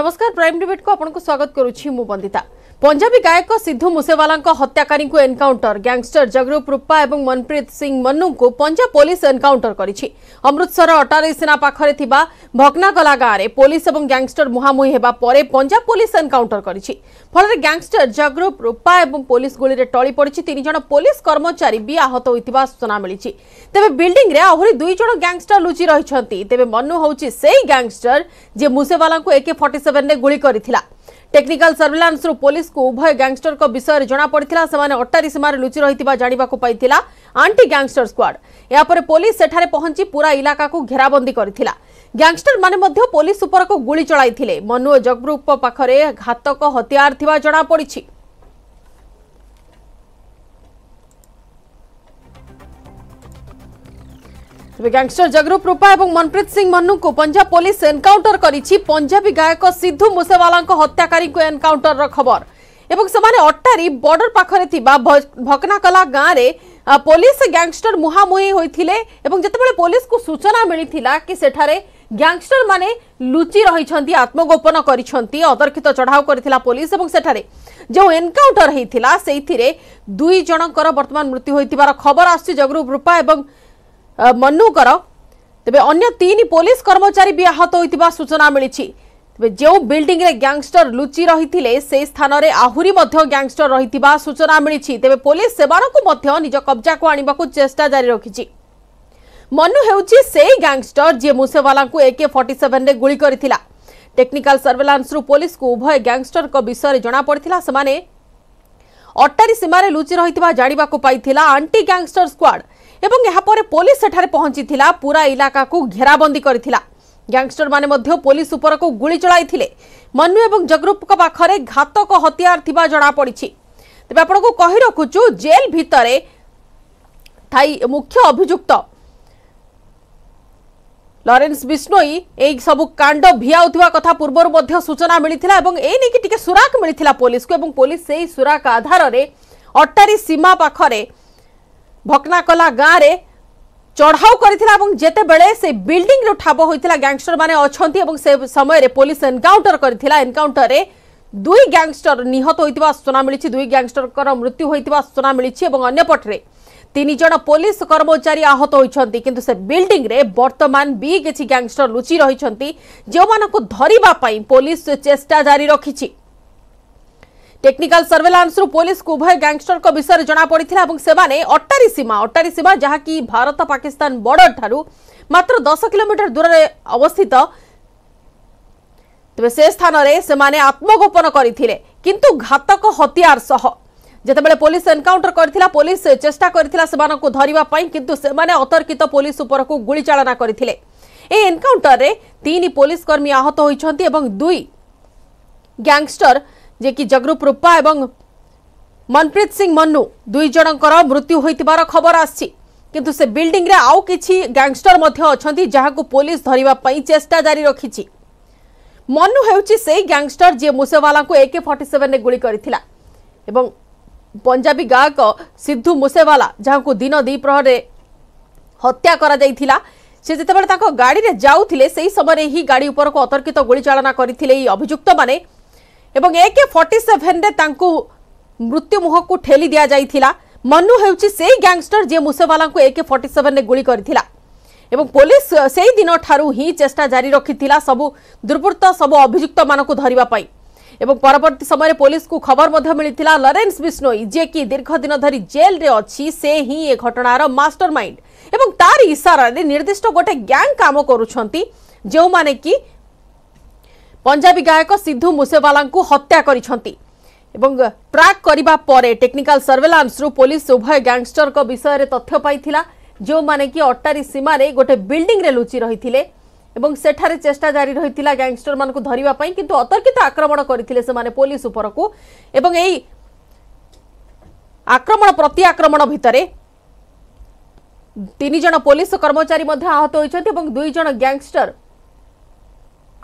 নমস্কার প্রাইম ডিবেটকু আপনার স্বাগত করুছি মু বন্দিতা পঞ্জাবী গায়ক সিদ্ধু মুসেওয়ালা হত্যাকারী এনকাউন্টর গ্যাংস্টর জগরূপ রূপা এবং মনপ্রীত সিং মন্নু পঞ্জাব পুলিশ এনকাউন্টর করেছে অমৃতসর অটারি সেনা পাখে থাকা ভগ্নাগলা গাঁরে পুলিশ এবং গ্যাংস্টর মুহামুহি হওয়া পরে পঞ্জাব পুলিশ এনকাউন্টর করেছে ফলে গ্যাংস্টর জগরূপ রূপা এবং পুলিশ গুলিরে টলি পড়ছে তিনজন পুলিশ কর্মচারী বি আহত হয়ে সূচনা মিছে তবে বিল্ডিংরে আহরি দুইজন গ্যাংস্টর লুচি রয়েছেন তবে মন্নু হচ্ছে সেই গ্যাংস্টর যে মুসেওয়ালা একে ফর্টি सेवेन ने गुड़ कर टेक्निकाल सर्भेलांस पुलिस को उभय गैंगस्टर विषय में जमापड़ा से अटारी सीमार लुचि रही जाना पाई आंटी गैंगस्टर स्क्वाड यापर पुलिस सेठे पहंच पूरा इलाका को घेराबंदी कर गैंगस्टर मैंने पुलिस उपरको गुड़ चलते मनु जगब्रुप पाखे घातक हथियार जमापड़ তবে গ্যাংস্টর জগরূপ রূপা এবং মনপ্রীত সিং মন্নুকু পঞ্জাব পুলিশ এনকাউন্টর করেছি পঞ্জাবী গায়ক সিদ্ধু মুসেওয়ালা হত্যাকারী এনকাউন্টর খবর এবং সেমানে অটারি বর্ডর পাখরে থিবা ভকনাকলা গাঁরে পুলিশ গ্যাংস্টর মুহামুহি হয়েছিলেন এবং যেতবে পুলিশকু সূচনা মিলিছিলা কি সেঠারে গ্যাংস্টর মানে লুচি রয়েছেন আত্মগোপন করেছেন অতর্কিত চড়াও করেছিল পুলিশ এবং সেঠারে যে এনকাউন্টর হয়েছিল সেইথিরে দুই জনকর বর্তমান মৃত্যু হয়েছে খবর আসছে জগরূপ রূপা এবং ମନୁଙ୍କର ତେବେ ଅନ୍ୟ ତିନି ପୋଲିସ କର୍ମଚାରୀ ବି ଆହତ ହୋଇଥିବା ସୂଚନା ମିଳିଛି ତେବେ ଯେଉଁ ବିଲ୍ଡିଂରେ ଗ୍ୟାଙ୍ଗଷ୍ଟର ଲୁଚି ରହିଥିଲେ ସେହି ସ୍ଥାନରେ ଆହୁରି ମଧ୍ୟ ଗ୍ୟାଙ୍ଗଷ୍ଟର ରହିଥିବା ସୂଚନା ମିଳିଛି ତେବେ ପୋଲିସ ସେମାନଙ୍କୁ ମଧ୍ୟ ନିଜ କବ୍ଜାକୁ ଆଣିବାକୁ ଚେଷ୍ଟା ଜାରି ରଖିଛି ମନୁ ହେଉଛି ସେହି ଗ୍ୟାଙ୍ଗଷ୍ଟର ଯିଏ ମୁସେୱାଲାଙ୍କୁ ଏକେ ଫର୍ଟି ସେଭେନରେ ଗୁଳି କରିଥିଲା ଟେକ୍ନିକାଲ ସର୍ଭେଲାନ୍ସରୁ ପୋଲିସକୁ ଉଭୟ ଗ୍ୟାଙ୍ଗଷ୍ଟରଙ୍କ ବିଷୟରେ ଜଣାପଡ଼ିଥିଲା ସେମାନେ ଅଟ୍ଟାରୀ ସୀମାରେ ଲୁଚି ରହିଥିବା ଜାଣିବାକୁ ପାଇଥିଲା ଆଣ୍ଟି ଗ୍ୟାଙ୍ଗଷ୍ଟର ସ୍କ୍ୱାଡ଼ এবং এরপরে পুলিশ সেখানে পৌঁছিলা পুরা ইলাকাকু ঘেরাবন্দী করেছিল গ্যাংস্টর মানে মধ্য পুলিশ উপরকু গুলি চলাইলে মনু এবং জগরূপক পাখে ঘাতক হতিয়ার থাকা জনাপড়ি তবে আপনার কহি রাখুছু জেল ভিতরে থাই মুখ্য অভিযুক্ত লরেন্স বিষ্ণোই এই সব কাণ্ড ভিয়াউথিবা কথা পূর্বর মধ্যে সূচনা মিলিছিলা এবং এই নেকি টিকে সুরাক মিলিছিলা পুলিশকু এবং পুলিশ সেই সুরাক আধারে অট্টারি সীমা পাখরে ଭକ୍ନାକଲା ଗାଁରେ ଚଢ଼ାଉ କରିଥିଲା ଏବଂ ଯେତେବେଳେ ସେ ବିଲ୍ଡିଂରୁ ଠାବ ହୋଇଥିଲା ଗ୍ୟାଙ୍ଗଷ୍ଟରମାନେ ଅଛନ୍ତି ଏବଂ ସେ ସମୟରେ ପୋଲିସ ଏନକାଉଣ୍ଟର କରିଥିଲା ଏନକାଉଣ୍ଟରରେ ଦୁଇ ଗ୍ୟାଙ୍ଗଷ୍ଟର ନିହତ ହୋଇଥିବା ସୂଚନା ମିଳିଛି ଦୁଇ ଗ୍ୟାଙ୍ଗଷ୍ଟରଙ୍କର ମୃତ୍ୟୁ ହୋଇଥିବା ସୂଚନା ମିଳିଛି ଏବଂ ଅନ୍ୟପଟରେ ତିନି ଜଣ ପୋଲିସ କର୍ମଚାରୀ ଆହତ ହୋଇଛନ୍ତି କିନ୍ତୁ ସେ ବିଲ୍ଡିଂରେ ବର୍ତ୍ତମାନ ବି କିଛି ଗ୍ୟାଙ୍ଗଷ୍ଟର ଲୁଚି ରହିଛନ୍ତି ଯେଉଁମାନଙ୍କୁ ଧରିବା ପାଇଁ ପୋଲିସ ଚେଷ୍ଟା ଜାରି ରଖିଛି টেকনিকাল সর্ভেলান্সরু পুলিশকে উভয় গ্যাংস্টরক বিষয়ে জনাপড়া এবং সেমানে অটারি সীমা অটারি সীমা যা কি ভারত পাকিস্তান বর্ডর ঠারু মাত্র দশ কিলোমিটার দূরে অবস্থিত তবে সে স্থানরে সেমানে আত্মগোপন করে কিন্তু ঘাতক হতিয়ার সহ যেতবে পুলিশ এনকাউন্টর করে পুলিশ চেষ্টা করে ধরা কিন্তু সেমানে অতর্কিত পুলিশ উপরক গুড়িচালনা করে এই এনকাউন্টরের তিন পুলিশ কর্মী আহত হয়েছেন এবং দুই গ্যাংস্টর ଯିଏକି ଜଗରୂପ ରୂପା ଏବଂ ମନପ୍ରୀତ ସିଂ ମନୁ ଦୁଇ ଜଣଙ୍କର ମୃତ୍ୟୁ ହୋଇଥିବାର ଖବର ଆସିଛି କିନ୍ତୁ ସେ ବିଲ୍ଡିଂରେ ଆଉ କିଛି ଗ୍ୟାଙ୍ଗଷ୍ଟର ମଧ୍ୟ ଅଛନ୍ତି ଯାହାକୁ ପୋଲିସ ଧରିବା ପାଇଁ ଚେଷ୍ଟା ଜାରି ରଖିଛି ମନୁ ହେଉଛି ସେଇ ଗ୍ୟାଙ୍ଗଷ୍ଟର ଯିଏ ମୁସେୱାଲାଙ୍କୁ ଏକେ ଫର୍ଟି ସେଭେନରେ ଗୁଳି କରିଥିଲା ଏବଂ ପଞ୍ଜାବୀ ଗାୟକ ସିଦ୍ଧୁ ମୁସେୱାଲା ଯାହାଙ୍କୁ ଦିନ ଦ୍ୱିପ୍ରହରରେ ହତ୍ୟା କରାଯାଇଥିଲା ସେ ଯେତେବେଳେ ତାଙ୍କ ଗାଡ଼ିରେ ଯାଉଥିଲେ ସେହି ସମୟରେ ହିଁ ଗାଡ଼ି ଉପରକୁ ଅତର୍କିତ ଗୁଳି ଚାଳନା କରିଥିଲେ ଏହି ଅଭିଯୁକ୍ତମାନେ এবং একে ফর্টি সেভেন্রে তাঁকু মৃত্যু মুহকু ঠেলি দিয়া যাই মনু হচ্ছে সেই গ্যাংস্টর যে মুসেওয়ালা একে ফর্টি সেভেন্রে গুলি করিথিলা এবং পুলিশ সেই দিন ঠারু হি চেষ্টা জারি রাখি সবু দুর্বৃত্ত সবু অভিযুক্ত মানুষ ধরা এবং পরবর্তী সময়ে পুলিশকু খবর মিলি লরেন্স বিষ্ণোই যে কি দীর্ঘদিন দিন ধরি জেলরে অছি সে হি এ ঘটনার মাস্টর মাইন্ড এবং তার ইশারারে নির্দিষ্ট গোটে গ্যাং কাম করুছন্তি যে কি ପଞ୍ଜାବୀ ଗାୟକ ସିଦ୍ଧୁ ମୁସେୱାଲାଙ୍କୁ ହତ୍ୟା କରିଛନ୍ତି ଏବଂ ଟ୍ରାକ୍ କରିବା ପରେ ଟେକ୍ନିକାଲ ସର୍ଭେଲାନ୍ସରୁ ପୋଲିସ ଉଭୟ ଗ୍ୟାଙ୍ଗଷ୍ଟରଙ୍କ ବିଷୟରେ ତଥ୍ୟ ପାଇଥିଲା ଯେଉଁମାନେ କି ଅଟ୍ଟାରୀ ସୀମାରେ ଗୋଟେ ବିଲ୍ଡିଂରେ ଲୁଚି ରହିଥିଲେ ଏବଂ ସେଠାରେ ଚେଷ୍ଟା ଜାରି ରହିଥିଲା ଗ୍ୟାଙ୍ଗଷ୍ଟରମାନଙ୍କୁ ଧରିବା ପାଇଁ କିନ୍ତୁ ଅତର୍କିତ ଆକ୍ରମଣ କରିଥିଲେ ସେମାନେ ପୋଲିସ ଉପରକୁ ଏବଂ ଏଇ ଆକ୍ରମଣ ପ୍ରତି ଆକ୍ରମଣ ଭିତରେ ତିନି ଜଣ ପୋଲିସ କର୍ମଚାରୀ ମଧ୍ୟ ଆହତ ହୋଇଛନ୍ତି ଏବଂ ଦୁଇ ଜଣ ଗ୍ୟାଙ୍ଗଷ୍ଟର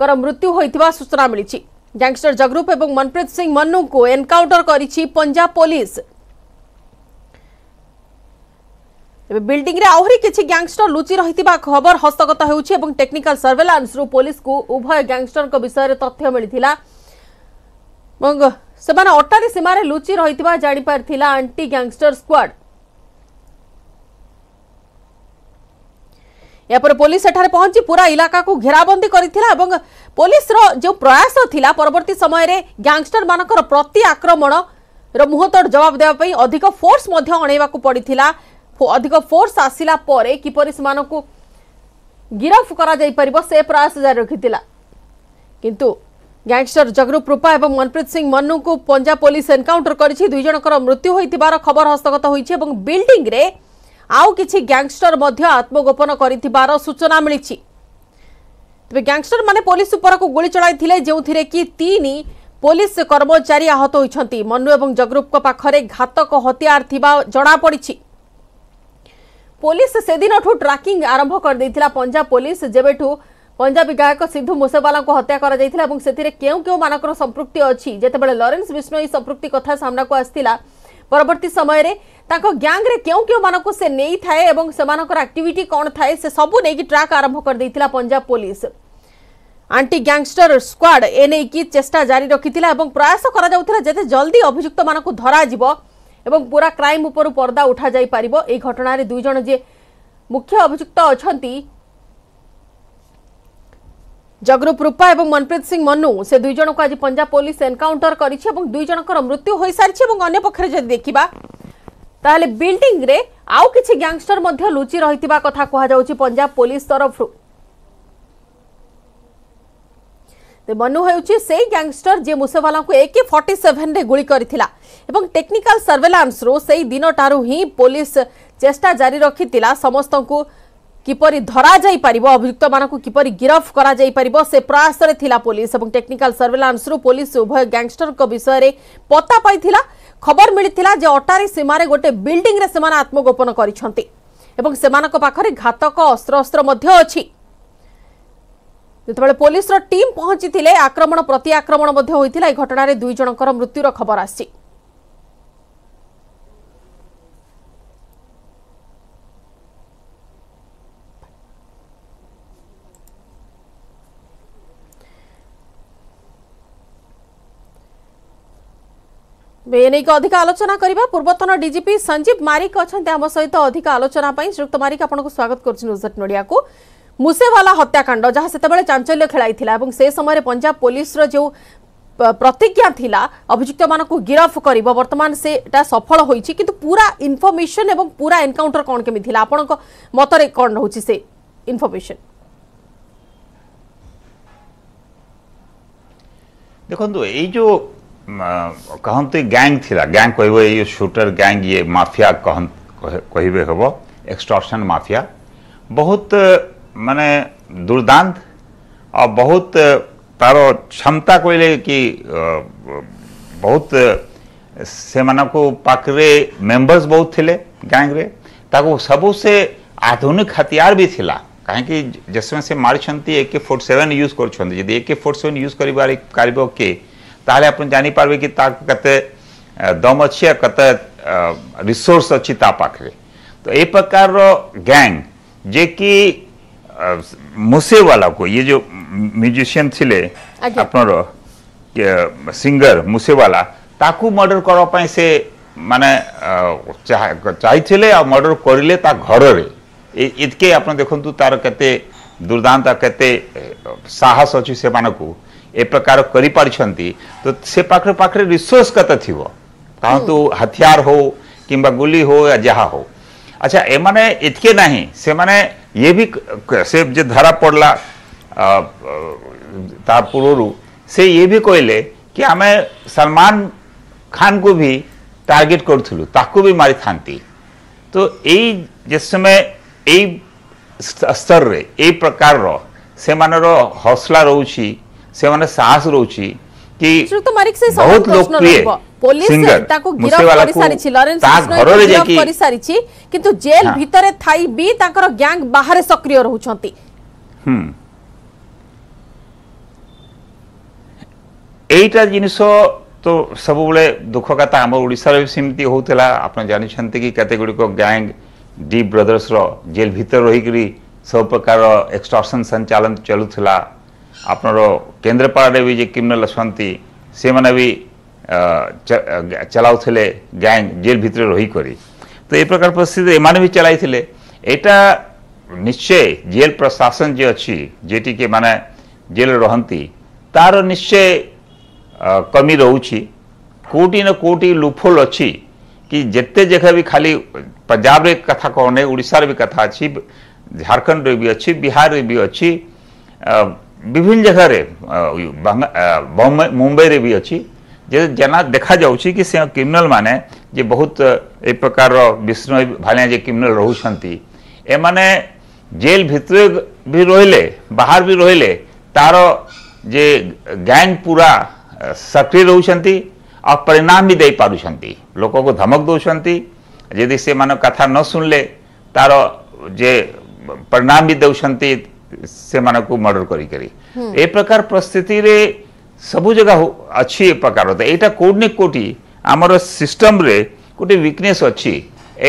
जनकर मृत्यु होता सूचना मिली गैंगस्टर जगरूप और मनप्रीत सिंह मनु को एनकाउंटर कर पंजाब पुलिस बिल्डिंग में आहरी किसी ग्यांगस्टर लुचि रही खबर हस्तगत हो टेक्निकाल सर्भेलांस पुलिस को उभय ग्यांगस्टर विषय तथ्य मिलता से अटारी सीमार लुचि रही जापार आंटी ग्यांगस्टर स्क्वाड ଏପରେ ପୋଲିସ ସେଠାରେ ପହଞ୍ଚି ପୁରା ଇଲାକାକୁ ଘେରାବନ୍ଦୀ କରିଥିଲା ଏବଂ ପୋଲିସର ଯେଉଁ ପ୍ରୟାସ ଥିଲା ପରବର୍ତ୍ତୀ ସମୟରେ ଗ୍ୟାଙ୍ଗଷ୍ଟରମାନଙ୍କର ପ୍ରତି ଆକ୍ରମଣର ମୁହଁତୋଡ଼ ଜବାବ ଦେବା ପାଇଁ ଅଧିକ ଫୋର୍ସ ମଧ୍ୟ ଅଣେଇବାକୁ ପଡ଼ିଥିଲା ଅଧିକ ଫୋର୍ସ ଆସିଲା ପରେ କିପରି ସେମାନଙ୍କୁ ଗିରଫ କରାଯାଇପାରିବ ସେ ପ୍ରୟାସ ଜାରି ରଖିଥିଲା କିନ୍ତୁ ଗ୍ୟାଙ୍ଗଷ୍ଟର ଜଗରୁପ ରୂପା ଏବଂ ମନପ୍ରୀତ ସିଂ ମନୁଙ୍କୁ ପଞ୍ଜାବ ପୋଲିସ ଏନକାଉଣ୍ଟର କରିଛି ଦୁଇ ଜଣଙ୍କର ମୃତ୍ୟୁ ହୋଇଥିବାର ଖବର ହସ୍ତଗତ ହୋଇଛି ଏବଂ ବିଲ୍ଡିଂରେ ଆଉ କିଛି ଗ୍ୟାଙ୍ଗଷ୍ଟର ମଧ୍ୟ ଆତ୍ମଗୋପନ କରିଥିବାର ସୂଚନା ମିଳିଛି ତେବେ ଗ୍ୟାଙ୍ଗଷ୍ଟରମାନେ ପୋଲିସ ଉପରକୁ ଗୁଳି ଚଳାଇଥିଲେ ଯେଉଁଥିରେ କି ତିନି ପୋଲିସ କର୍ମଚାରୀ ଆହତ ହୋଇଛନ୍ତି ମନୁ ଏବଂ ଜଗରୁପଙ୍କ ପାଖରେ ଘାତକ ହତିଆର ଥିବା ଜଣାପଡ଼ିଛି ପୋଲିସ ସେଦିନଠୁ ଟ୍ରାକିଂ ଆରମ୍ଭ କରିଦେଇଥିଲା ପଞ୍ଜାବ ପୋଲିସ ଯେବେଠୁ ପଞ୍ଜାବ ବିଧାୟକ ସିଦ୍ଧୁ ମୁସେବାଲାଙ୍କୁ ହତ୍ୟା କରାଯାଇଥିଲା ଏବଂ ସେଥିରେ କେଉଁ କେଉଁମାନଙ୍କର ସମ୍ପୃକ୍ତି ଅଛି ଯେତେବେଳେ ଲରେନ୍ସ ବିଷ୍ଣୋଇ ସମ୍ପୃକ୍ତି କଥା ସାମ୍ନାକୁ ଆସିଥିଲା परवर्त समय ग्यांग्रे क्यों क्यों मान को से नहीं थाए से कौन थाए से सब नहीं ट्राक आरंभ कर Punjab police anti gangster squad एने की चेष्टा जारी रखी और प्रयास करते जल्दी अभिजुक्त मान धर क्राइम उपरू पर्दा उठा जापर यह घटना दुईज मुख्य अभिजुक्त अच्छा জগরূপ রূপা এবং মনপ্রীত সিং মনু সে দুই জনক আজ পঞ্জাব পুলিশ এনকাউন্টর করেছে এবং দুই জনকর মৃত্যু হয়ে সারিছে এবং অন্য পক্ষে যদি দেখিবা তাহলে বিল্ডিং রে আউ কিছু গ্যাংস্টর মধ্যে লুচি রহিতিবা কথা কোহা যাচ্ছে পঞ্জাব পুলিশ তরফরু মনু ହେଉଛି ସେଇ ଗ୍ୟାଙ୍ଗଷ୍ଟର ଯିଏ ମୁସେୱାଲାଙ୍କୁ ଏକେ ଫର୍ଟି ସେଭେନରେ ଗୁଳି କରିଥିଲା ଏବଂ ଟେକ୍ନିକାଲ ସର୍ଭେଲାନ୍ସରୁ ସେଇ ଦିନଠାରୁ ହିଁ ପୋଲିସ ଚେଷ୍ଟା ଜାରି ରଖିଥିଲା ସମସ୍ତଙ୍କୁ কিপর ধরা যাই পারিব অভিযুক্ত মানুষ কিপর গিরফ করা যাই পারিব সে প্রয়াসরে থিলা পুলিশ এবং টেকনিক্যাল সর্ভেলান্সরু পুলিশ উভয় গ্যাংস্টরক বিষয়ে পত্তা পাইথিলা খবর মিলিথিলা যে অটারি সীমারে গোটে বিল্ডিং রে সেমানে আত্মগোপন করিছন্তি এবং সেমানক পাখরে ঘাতক অস্ত্রশস্ত্র মধ্য অছি যেতবে পুলিশর টিম পৌঁছিলে আক্রমণ প্রতি আক্রমণ মধ্য হয়েছিল এই ঘটনার দুই জনকর মৃত্যুর খবর আসছে अधिक आलोचना करने पूर्वतन डीजीपी संजीव मारिक अच्छा सहित अधिक आलोचना श्रीयुक्त मारिक आप स्वागत कर मुसेवाला हत्याकांड जहाँ से चांचल्य खेल से समय पंजाब पुलिस जो प्रतिज्ञा था अभिजुक्त मान गिरफ कर वर्तमान से सफल किंतु पूरा इनफर्मेशन और पूरा एनकाउंटर कौन के आपण मतरे कौन रही इनफर्मेसन देखो ये कहतु गैंग थिला गैंग कह ये शूटर ये माफिया कह कहबे हेबो एक्सटॉर्शन माफिया बहुत माने दुर्दांत और बहुत तार क्षमता कहले कि बहुत से पाखे मेम्बर्स बहुत थे गैंग रे ताको से आधुनिक हथियार भी थिला कहीं जिसमें से मार्च एके फोर्टी सेवेन यूज करके फोर्टी सेवेन यूज करके ताले अपन जानी ତାହେଲେ ଆପଣ ଜାଣିପାରିବେ କି ତା କେତେ ଦମ୍ ଅଛି ଆଉ କେତେ ରିସୋର୍ସ तो ତା प्रकार रो गैंग जे की मुसे वाला को ये जो म्यूजिशियन थिले अच्छा। रो सिंगर मुसे वाला ताकु मर्डर करो पाए से माने चाहे चाहिथिले आ मर्डर करिले ताक घर रे इतके आपन देखंतु तार कते दुर्दान्त केते साहस अछि से को ए प्रकार तो से पाखरे पाखरे रिसोर्स कत थियो कहतु हम्म। तो हथियार हो कि गुली हो या जहा हो अच्छा एम इतके ना से माने ये भी से जे धरा पड़ला पूर्व से ये भी कहले कि आम सलमान खान को भी टार्गेट करूँ ताकू भी मारी था तो ये समय यही स्तर रे यही प्रकार रो से हौसला रोची ସେମାନେ ସାହସ ରହୁଛି କି ବହୁତ ଲୋକପ୍ରିୟ ପୋଲିସ ତାକୁ ଗିରଫ କରିସାରିଛି ଲରେନ୍ସ ବିଷ୍ଣୋଇ ଗିରଫ କରିସାରିଛି କିନ୍ତୁ ଜେଲ ଭିତରେ ଥାଇ ବି ତାଙ୍କର ଗ୍ୟାଙ୍ଗ ବାହାରେ ସକ୍ରିୟ ରହୁଛନ୍ତି এইটা জিনিস তো সবুলে দুঃখ কথা আমার ওড়শার সেমি হোলা আপনার জাঁচান কি কেতগুড়ি গ্যাং ডি ব্রদর্সর জেল ভিতর রহিকি সব প্রকার এক্সটর্সন সঞ্চালন চলুলা આપણો કેન્દ્રપાળારે બી જે ક્રિમિનાલ અଛନ୍ତି ସେମାନେ ବି ଚଲାଉଥିଲେ ଗ୍ୟାଙ୍ଗ ଜେଲ୍ ଭିତରେ ରହିକରି ତ ଏ ପ୍ରକାର ପରିସ୍ଥିତିରେ ଏମାନେ ବି ଚଲାଇଥିଲେ ଏଇଟା ନିଶ୍ଚୟ ଜେଲ୍ ପ୍ରଶାସନ ଯେ ଅଛି ଯେଟିକି ମାନେ ଜେଲ୍ରେ ରହନ୍ତି ତାର ନିଶ୍ଚୟ କମି ରହୁଛି କେଉଁଠି ନା କେଉଁଠି ଲୁଫୋଲ ଅଛି କି ଯେତେ ଜାଗା ବି ଖାଲି ପଞ୍ଜାବରେ କଥା କହୁନେ ଓଡ଼ିଶାରେ ବି କଥା ଅଛି ଝାଡ଼ଖଣ୍ଡରେ ବି ଅଛି ବିହାରରେ ବି ଅଛି ବିଭିନ୍ନ ଜାଗାରେ ମୁମ୍ବାଇରେ ବି ଅଛି ଯେ ଜେନା ଦେଖାଯାଉଛି କି ସେ କ୍ରିମିନାଲ ମାନେ ଯେ ବହୁତ ଏ ପ୍ରକାରର ବିଷ୍ଣୁ ଭାଲିଆ ଯେ କ୍ରିମିନାଲ ରହୁଛନ୍ତି ଏମାନେ ଜେଲ ଭିତରେ ବି ରହିଲେ ବାହାର ବି ରହିଲେ ତାର ଯେ ଗ୍ୟାଙ୍ଗ ପୁରା ସକ୍ରିୟ ରହୁଛନ୍ତି ଆଉ ପରିଣାମ ବି ଦେଇପାରୁଛନ୍ତି ଲୋକକୁ ଧମକ ଦେଉଛନ୍ତି ଯଦି ସେମାନେ କଥା ନ ଶୁଣିଲେ ତାର ଯେ ପରିଣାମ ବି ଦେଉଛନ୍ତି ସେମାନଙ୍କୁ ମର୍ଡର କରିକରି ଏ ପ୍ରକାର ପରିସ୍ଥିତିରେ ସବୁ ଜାଗା ଅଛି ଏ ପ୍ରକାର ଏଇଟା କେଉଁଠି ନା କେଉଁଠି ଆମର ସିଷ୍ଟମରେ ଗୋଟେ ୱିକନେସ୍ ଅଛି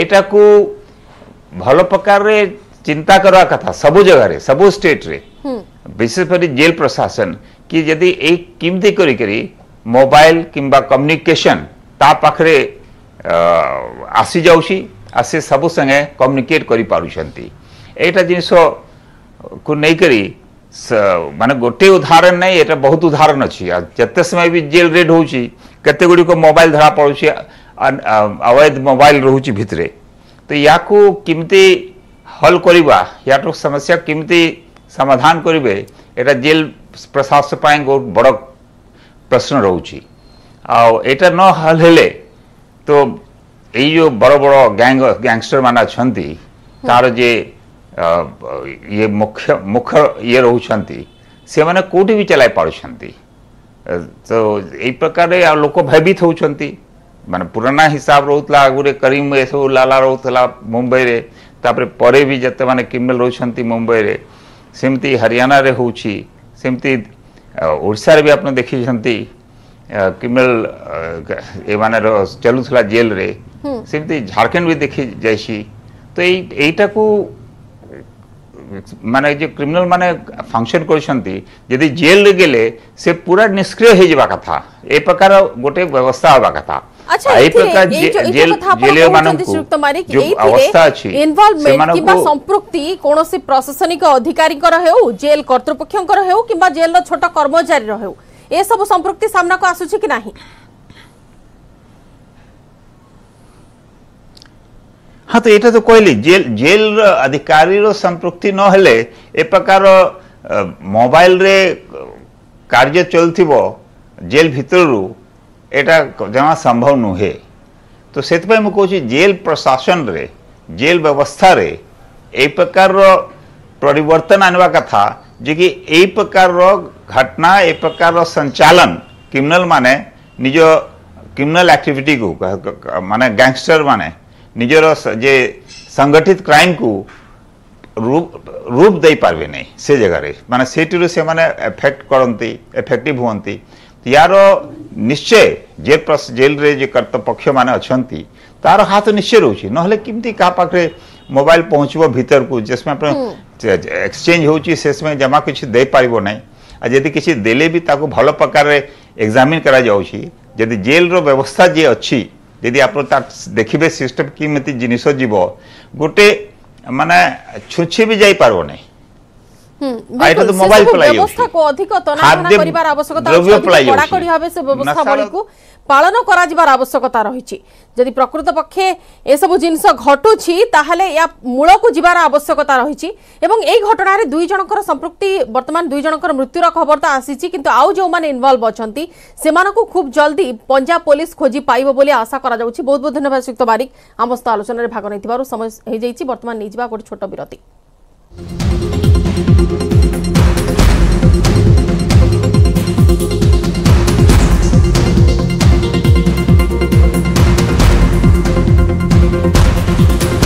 ଏଇଟାକୁ ଭଲ ପ୍ରକାରରେ ଚିନ୍ତା କରିବା କଥା ସବୁ ଜାଗାରେ ସବୁ ଷ୍ଟେଟ୍ରେ ବିଶେଷ କରି ଜେଲ୍ ପ୍ରଶାସନ କି ଯଦି ଏଇ କେମିତି କରିକରି ମୋବାଇଲ କିମ୍ବା କମ୍ୟୁନିକେସନ୍ ତା ପାଖରେ ଆସିଯାଉଛି ଆଉ ସେ ସବୁ ସାଙ୍ଗେ କମ୍ୟୁନିକେଟ୍ କରିପାରୁଛନ୍ତି ଏଇଟା ଜିନିଷ को नहीं करी ମାନେ ଗୋଟିଏ ଉଦାହରଣ ନାହିଁ ଏଇଟା ବହୁତ ଉଦାହରଣ ଅଛି ଆଉ ଯେତେ ସମୟ ବି ଜେଲ୍ ରେଡ୍ ହେଉଛି କେତେ ଗୁଡ଼ିକ ମୋବାଇଲ ଧରା ପଡ଼ୁଛି ଅବୈଧ ମୋବାଇଲ ରହୁଛି ଭିତରେ ତ ୟାକୁ କେମିତି ହଲ୍ କରିବା ୟାଠୁ ସମସ୍ୟା କେମିତି ସମାଧାନ କରିବେ ଏଇଟା ଜେଲ୍ ପ୍ରଶାସନ ପାଇଁ ବହୁତ ବଡ଼ ପ୍ରଶ୍ନ ରହୁଛି ଆଉ ଏଇଟା ନ ହଲ୍ ହେଲେ ତ ଏଇ ଯେଉଁ ବଡ଼ ବଡ଼ ଗ୍ୟାଙ୍ଗ ଗ୍ୟାଙ୍ଗଷ୍ଟରମାନେ ଅଛନ୍ତି ତାର ଯେ ये मुख्य मुख्य ये ରହୁଛନ୍ତି ସେମାନେ କେଉଁଠି ବି ଚଲାଇ ପାରୁଛନ୍ତି ତ ଏଇ ପ୍ରକାରରେ ଆଉ ଲୋକ ଭୟଭୀତ ହେଉଛନ୍ତି ମାନେ ପୁରୁଣା ହିସାବ ରହୁଥିଲା ଆଗରେ କରିମ ଏସବୁ ଲାଲା ରହୁଥିଲା ମୁମ୍ବାଇରେ ତାପରେ ପରେ ବି ଯେତେମାନେ କିମେଲ ରହୁଛନ୍ତି ମୁମ୍ବାଇରେ ସେମିତି ହରିୟାଣାରେ ହେଉଛି ସେମିତି ଓଡ଼ିଶାରେ ବି ଆପଣ ଦେଖିଛନ୍ତି କିମେଲ ଏମାନେ ଚଲୁଥିଲା ଜେଲରେ ସେମିତି ଝାଡ଼ଖଣ୍ଡ ବି ଦେଖି ଯାଇଛି ତ ଏଇ ଏଇଟାକୁ मान जो क्रिमिनल मैंने फंक्शन करी जेल गले से पूरा निष्क्रिय हो जा कथा ए प्रकार गोटे व्यवस्था हवा कथा अच्छा आई प्रकार जेल जेल मानन को सुरक्षित मारे कि एई अवस्था अछि इन्वॉल्वमेंट किबा संपृक्ति कोनोसी प्रशासनिक अधिकारी कर हेउ जेल कर्तृपक्ष कर हेउ किबा जेल रो छोटा कर्मचारी रहउ ए सब संपृक्ति सामना को आसु छि कि नाही हाँ तो ये तो, तो कहली जेल जेल अधिकारी संपृक्ति नहले ए प्रकार मोबाइल रे कार्य चलु जेल भितर एटा जमा संभव नुहे तो से मुझे जेल प्रशासन रे जेल व्यवस्था रे ए प्रकार परिवर्तन आनवा कथा जे कि ए प्रकार घटना ए प्रकार संचालन क्रिमिनल माने निज क्रिमिनल एक्टिविटी को माने गैंगस्टर माने ନିଜର ଯେ ସଂଗଠିତ କ୍ରାଇମ୍କୁ ରୂପ ଦେଇପାରିବେ ନାହିଁ ସେ ଜାଗାରେ ମାନେ ସେଇଥିରୁ ସେମାନେ ଏଫେକ୍ଟ କରନ୍ତି ଏଫେକ୍ଟିଭ ହୁଅନ୍ତି ୟାର ନିଶ୍ଚୟ ଜେଲ୍ ଜେଲ୍ରେ ଯେ କର୍ତ୍ତୃପକ୍ଷମାନେ ଅଛନ୍ତି ତାର ହାତ ନିଶ୍ଚୟ ରହୁଛି ନହେଲେ କେମିତି କାହା ପାଖରେ ମୋବାଇଲ ପହଞ୍ଚିବ ଭିତରକୁ ଯେ ସମୟ ଆପଣ ଏକ୍ସଚେଞ୍ଜ ହେଉଛି ସେ ସମୟ ଜମା କିଛି ଦେଇପାରିବ ନାହିଁ ଆଉ ଯଦି କିଛି ଦେଲେ ବି ତାକୁ ଭଲ ପ୍ରକାରରେ ଏକ୍ଜାମିନ୍ କରାଯାଉଛି ଯଦି ଜେଲ୍ର ବ୍ୟବସ୍ଥା ଯିଏ ଅଛି ଯଦି ଆପଣ ତା ଦେଖିବେ ସିଷ୍ଟମ୍ କେମିତି ଜିନିଷ ଯିବ ଗୋଟେ ମାନେ ଛୁଞ୍ଚି ବି ଯାଇପାରିବନି এটা তো মোবাইল পলাই ব্যবস্থা কো অধিক তনাহনা করিবার আবশ্যকতা আছে কড়াকড়ি ভাবে সে ব্যবস্থাবলীকু পালন করা যাবার আবশ্যকতা রয়েছে যদি প্রকৃত পক্ষে এসব জিনিস ঘটুছি তাহলে ইয়া মূলকু যাবার আবশ্যকতা রয়েছে এবং এই ঘটনার দুই জনকর সম্পৃক্তি বর্তমান দুই জনকর মৃত্যুর খবর তো আসিছি কিন্তু আউ যে ইনভলভ অনেক সেমানকু খুব জলদি পঞ্জাব পুলিশ খোঁজি পাইব বলে আশা করা যাচ্ছে বহুত বহুত ধন্যবাদ সুক্ত বারিক আমার আলোচনার ভাগ নেই সময় হয়ে যাই বর্তমান নিয়ে যা গোটে ছোট বিরতি